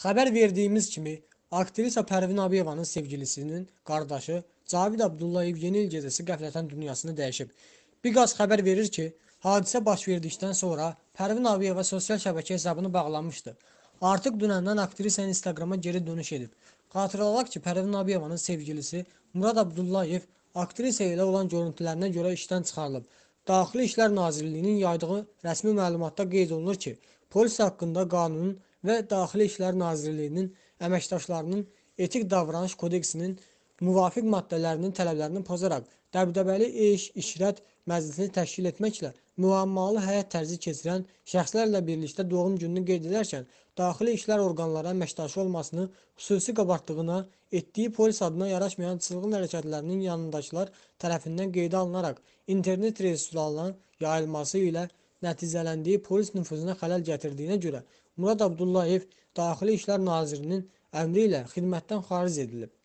Xəbər verdiyimiz kimi, aktrisa Pərvin Abeyevanın sevgilisinin qardaşı Cavid Abdullayev yeni il gecəsi qəflətən dünyasını dəyişib. Biqaz xəbər verir ki, hadisə baş verdikdən sonra Pərvin Abeyeva sosial şəbəkə hesabını bağlamışdı. Artıq dünəndən aktrisa Instagrama geri dönüş edib. Xatırlalaq ki, Pərvin Abeyevanın sevgilisi Murad Abdullayev aktrisa ilə olan görüntülərinə görə işdən çıxarılıb. Daxili İşlər Nazirliyinin yaydığı rəsmi məlumatda qeyd olunur ki, polis haqqında qanunun və Daxili İşlər Nazirliyinin əməkdaşlarının etik davranış kodeksinin müvafiq maddələrinin tələblərini pozaraq dəbdəbəli iş, işrət məclisini təşkil etməklə müəmmalı həyat tərzi keçirən şəxslərlə birlikdə doğum gününü qeyd edərkən daxili işlər orqanları əməkdaşı olmasını xüsusi qabartdığına, etdiyi polis adına yaraşmayan çılğın hərəkətlərinin yanındakılar tərəfindən qeydə alınaraq internet resurslarına yayılması ilə nəticələndiyi polis nüfuzuna xələl gətirdiyinə görə Murad Abdullayev Daxili İşlər Nazirinin əmri ilə xidmətdən xaric edilib.